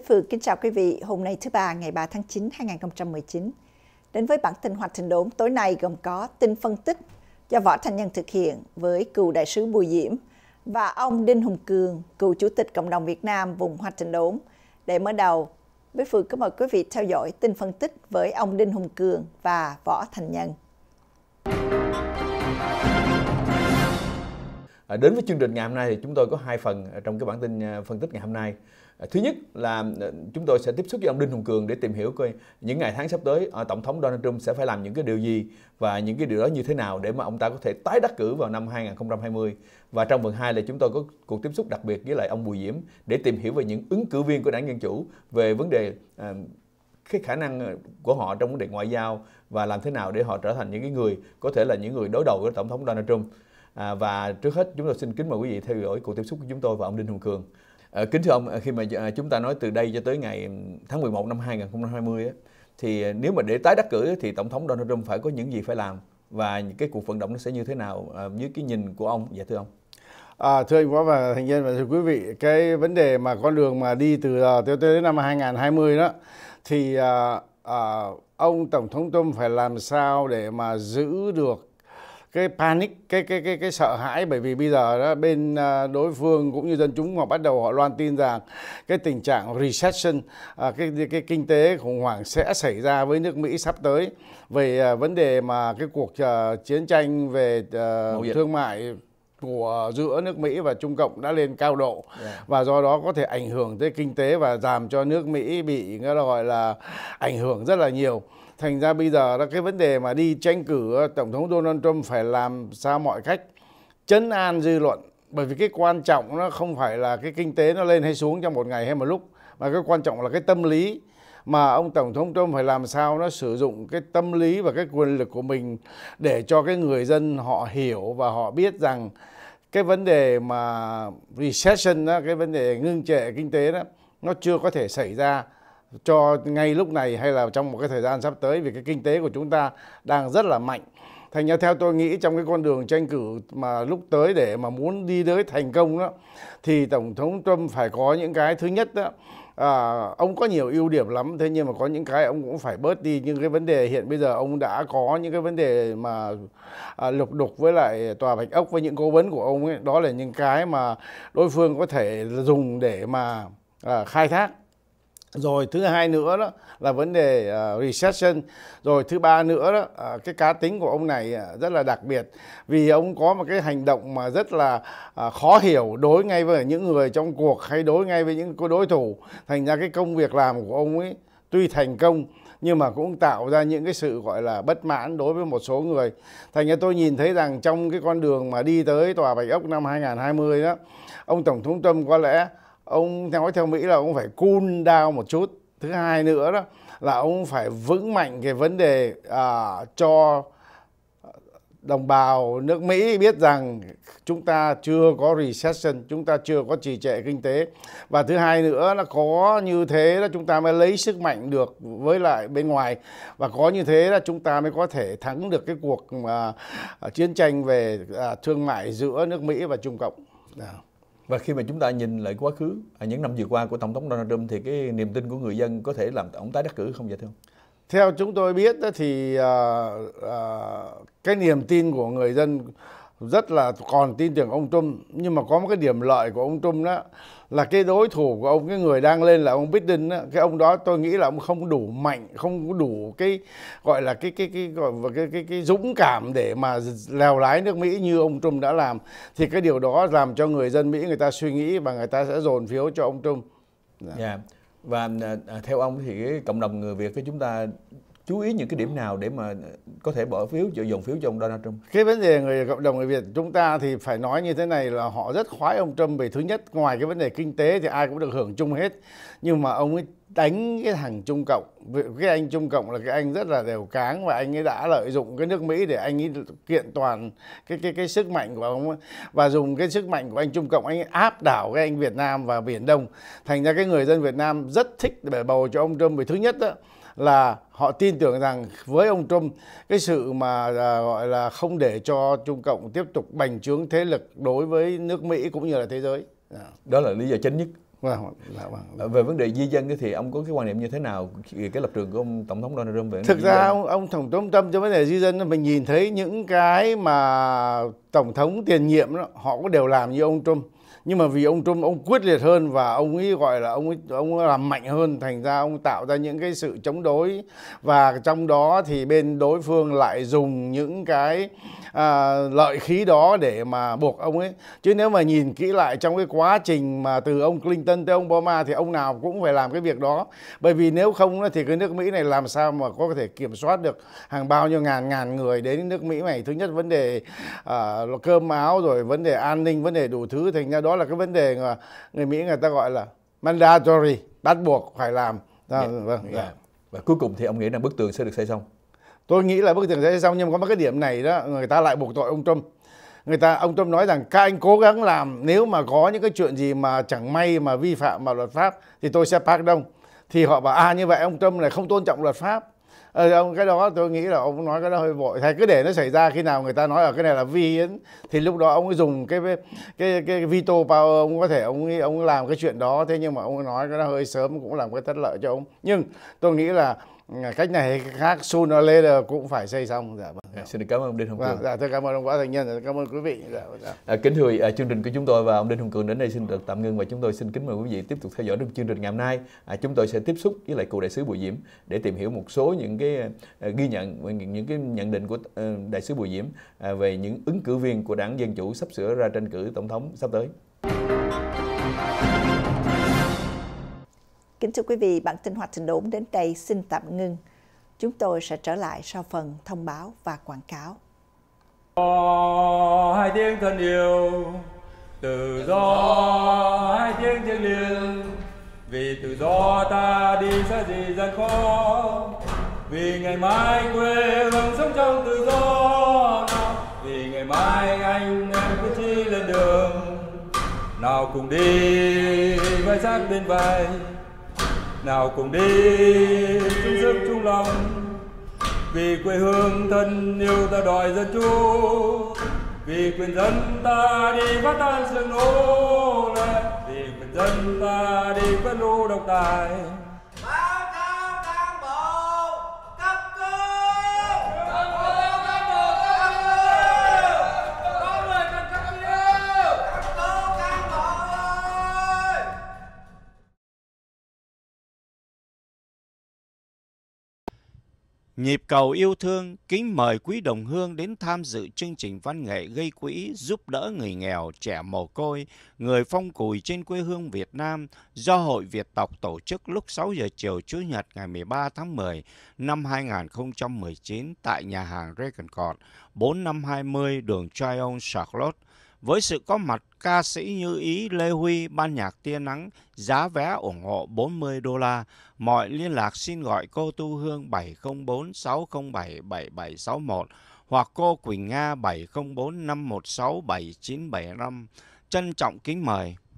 Bích Phương kính chào quý vị. Hôm nay thứ ba ngày 3 tháng 9 2019. Đến với bản tin hoạt trình đốn tối nay gồm có tin phân tích do Võ Thanh Nhân thực hiện với cựu đại sứ Bùi Diễm và ông Đinh Hùng Cường, cựu chủ tịch cộng đồng Việt Nam vùng hoạt trình đốn. Để mở đầu, Bích Phương kính mời quý vị theo dõi tin phân tích với ông Đinh Hùng Cường và Võ Thành Nhân. À, đến với chương trình ngày hôm nay thì chúng tôi có hai phần trong cái bản tin à, phân tích ngày hôm nay à, thứ nhất là chúng tôi sẽ tiếp xúc với ông đinh hùng cường để tìm hiểu coi những ngày tháng sắp tới tổng thống donald trump sẽ phải làm những cái điều gì và những cái điều đó như thế nào để mà ông ta có thể tái đắc cử vào năm 2020 và trong phần 2 là chúng tôi có cuộc tiếp xúc đặc biệt với lại ông bùi diễm để tìm hiểu về những ứng cử viên của đảng dân chủ về vấn đề cái khả năng của họ trong vấn đề ngoại giao và làm thế nào để họ trở thành những cái người có thể là những người đối đầu với tổng thống donald trump À, và trước hết chúng tôi xin kính mời quý vị theo dõi cuộc tiếp xúc của chúng tôi và ông Đinh Hùng Cường. À, kính thưa ông, à, khi mà à, chúng ta nói từ đây cho tới ngày tháng 11 năm 2020 á, thì à, nếu mà để tái đắc cử thì tổng thống Donald Trump phải có những gì phải làm và những cái cuộc vận động nó sẽ như thế nào à, dưới cái nhìn của ông, dạ thưa ông. À, thưa anh Võ và thành viên và thưa quý vị, cái vấn đề mà con đường mà đi từ giờ tới tới năm 2020 đó thì à, à, ông tổng thống Trump phải làm sao để mà giữ được cái panic cái cái cái cái sợ hãi bởi vì bây giờ đó, bên à, đối phương cũng như dân chúng họ bắt đầu họ loan tin rằng cái tình trạng recession à, cái, cái cái kinh tế khủng hoảng sẽ xảy ra với nước Mỹ sắp tới về à, vấn đề mà cái cuộc chiến tranh về thương mại của giữa nước Mỹ và Trung Cộng đã lên cao độ yeah. Dạ. và do đó có thể ảnh hưởng tới kinh tế và làm cho nước Mỹ bị cái gọi là ảnh hưởng rất là nhiều thành ra bây giờ là cái vấn đề mà đi tranh cử tổng thống Donald Trump phải làm sao mọi cách chấn an dư luận bởi vì cái quan trọng nó không phải là cái kinh tế nó lên hay xuống trong một ngày hay một lúc mà cái quan trọng là cái tâm lý mà ông tổng thống Trump phải làm sao nó sử dụng cái tâm lý và cái quyền lực của mình để cho cái người dân họ hiểu và họ biết rằng cái vấn đề mà recession đó, cái vấn đề ngưng trệ kinh tế đó nó chưa có thể xảy ra cho ngay lúc này hay là trong một cái thời gian sắp tới vì cái kinh tế của chúng ta đang rất là mạnh thành ra theo tôi nghĩ trong cái con đường tranh cử mà lúc tới để mà muốn đi tới thành công đó thì tổng thống trump phải có những cái thứ nhất đó à, ông có nhiều ưu điểm lắm thế nhưng mà có những cái ông cũng phải bớt đi nhưng cái vấn đề hiện bây giờ ông đã có những cái vấn đề mà à, lục đục với lại tòa bạch ốc với những cố vấn của ông ấy đó là những cái mà đối phương có thể dùng để mà à, khai thác rồi thứ hai nữa đó là vấn đề uh, recession rồi thứ ba nữa đó uh, cái cá tính của ông này uh, rất là đặc biệt vì ông có một cái hành động mà rất là uh, khó hiểu đối ngay với những người trong cuộc hay đối ngay với những đối thủ thành ra cái công việc làm của ông ấy tuy thành công nhưng mà cũng tạo ra những cái sự gọi là bất mãn đối với một số người. Thành ra tôi nhìn thấy rằng trong cái con đường mà đi tới tòa Bạch Ốc năm 2020 đó, ông Tổng thống Trump có lẽ ông nói theo Mỹ là ông phải cool down một chút thứ hai nữa đó là ông phải vững mạnh cái vấn đề à, cho đồng bào nước Mỹ biết rằng chúng ta chưa có recession, chúng ta chưa có trì trệ kinh tế. Và thứ hai nữa là có như thế là chúng ta mới lấy sức mạnh được với lại bên ngoài và có như thế là chúng ta mới có thể thắng được cái cuộc mà chiến tranh về à, thương mại giữa nước Mỹ và Trung Cộng. Yeah. Và khi mà chúng ta nhìn lại quá khứ à, những năm vừa qua của tổng thống Donald Trump thì cái niềm tin của người dân có thể làm ông tái đắc cử không vậy dạ thưa ông? Theo chúng tôi biết thì uh, uh, cái niềm tin của người dân rất là còn tin tưởng ông Trump nhưng mà có một cái điểm lợi của ông Trump đó là cái đối thủ của ông cái người đang lên là ông Biden đó, cái ông đó tôi nghĩ là ông không đủ mạnh không đủ cái gọi là cái cái cái gọi cái cái, cái, cái dũng cảm để mà lèo lái nước Mỹ như ông Trump đã làm thì cái điều đó làm cho người dân Mỹ người ta suy nghĩ và người ta sẽ dồn phiếu cho ông Trump. Dạ. Yeah. Dạ. Và à, à, theo ông thì cộng đồng người Việt của chúng ta chú ý những cái điểm nào để mà có thể bỏ phiếu dồn phiếu cho ông Donald Trump? Cái vấn đề người cộng đồng người Việt chúng ta thì phải nói như thế này là họ rất khoái ông Trump vì thứ nhất ngoài cái vấn đề kinh tế thì ai cũng được hưởng chung hết nhưng mà ông ấy đánh cái thằng Trung Cộng cái anh Trung Cộng là cái anh rất là đều cáng và anh ấy đã lợi dụng cái nước Mỹ để anh ấy kiện toàn cái cái cái sức mạnh của ông ấy. và dùng cái sức mạnh của anh Trung Cộng anh ấy áp đảo cái anh Việt Nam và Biển Đông thành ra cái người dân Việt Nam rất thích để bầu cho ông Trump vì thứ nhất đó, là họ tin tưởng rằng với ông Trump cái sự mà à, gọi là không để cho Trung Cộng tiếp tục bành trướng thế lực đối với nước Mỹ cũng như là thế giới. Dạ. Đó là lý do chính nhất. Vâng, vâng, dạ vâng. À, về vấn đề di dân thì ông có cái quan niệm như thế nào về cái lập trường của ông tổng thống Donald Trump về Thực ra ông, ông tổng thống tâm cho vấn đề di dân mình nhìn thấy những cái mà tổng thống tiền nhiệm đó, họ cũng đều làm như ông Trump nhưng mà vì ông Trump ông quyết liệt hơn và ông ấy gọi là ông ấy ông ấy làm mạnh hơn thành ra ông tạo ra những cái sự chống đối và trong đó thì bên đối phương lại dùng những cái à, lợi khí đó để mà buộc ông ấy chứ nếu mà nhìn kỹ lại trong cái quá trình mà từ ông Clinton tới ông Obama thì ông nào cũng phải làm cái việc đó bởi vì nếu không thì cái nước Mỹ này làm sao mà có thể kiểm soát được hàng bao nhiêu ngàn ngàn người đến nước Mỹ này thứ nhất vấn đề à, cơm áo rồi vấn đề an ninh vấn đề đủ thứ thành ra đó đó là cái vấn đề mà người Mỹ người ta gọi là mandatory bắt buộc phải làm à, yeah. Dạ. vâng yeah. Dạ. yeah. Dạ. và cuối cùng thì ông nghĩ là bức tường sẽ được xây xong tôi nghĩ là bức tường sẽ xây xong nhưng có một cái điểm này đó người ta lại buộc tội ông Trump người ta ông Trump nói rằng các anh cố gắng làm nếu mà có những cái chuyện gì mà chẳng may mà vi phạm vào luật pháp thì tôi sẽ đông thì họ bảo à như vậy ông Trump này không tôn trọng luật pháp ờ, ông cái đó tôi nghĩ là ông nói cái đó hơi vội thầy cứ để nó xảy ra khi nào người ta nói là cái này là vi hiến thì lúc đó ông ấy dùng cái cái cái, cái veto power ông có thể ông ấy, ông làm cái chuyện đó thế nhưng mà ông nói cái đó hơi sớm cũng làm cái thất lợi cho ông nhưng tôi nghĩ là cách này khác soon or later cũng phải xây xong dạ vâng à, dạ. xin được cảm ơn ông đinh hồng cường vâng, dạ, dạ cảm ơn ông võ thành nhân dạ, cảm ơn quý vị dạ, vâng, dạ. À, kính thưa à, chương trình của chúng tôi và ông đinh hồng cường đến đây xin được tạm ngưng và chúng tôi xin kính mời quý vị tiếp tục theo dõi chương trình ngày hôm nay à, chúng tôi sẽ tiếp xúc với lại cựu đại sứ bùi diễm để tìm hiểu một số những cái à, ghi nhận những, cái nhận định của à, đại sứ bùi diễm à, về những ứng cử viên của đảng dân chủ sắp sửa ra tranh cử tổng thống sắp tới Kính thưa quý vị, bản tin hoạt trình đốn đến đây xin tạm ngưng. Chúng tôi sẽ trở lại sau phần thông báo và quảng cáo. hai tiếng thân yêu, tự do hai tiếng thiêng liêng. Vì tự do ta đi sẽ gì gian khó, vì ngày mai quê hương sống trong tự do. Vì ngày mai anh em cứ chi lên đường, nào cùng đi vai sát bên vai nào cùng đi chung sức chung lòng vì quê hương thân yêu ta đòi dân chủ vì quyền dân ta đi phát tan sương nô lên vì quyền dân ta đi quyết lũ độc tài Nhịp cầu yêu thương kính mời quý đồng hương đến tham dự chương trình văn nghệ gây quỹ giúp đỡ người nghèo, trẻ mồ côi, người phong cùi trên quê hương Việt Nam do Hội Việt tộc tổ chức lúc 6 giờ chiều Chủ nhật ngày 13 tháng 10 năm 2019 tại nhà hàng Reconcord 4520 đường Tryon Charlotte, với sự có mặt ca sĩ Như Ý, Lê Huy, ban nhạc Tia Nắng, giá vé ủng hộ 40 đô la. Mọi liên lạc xin gọi cô Tu Hương 704 607 7761 hoặc cô Quỳnh Nga 704 516 7975. Trân trọng kính mời.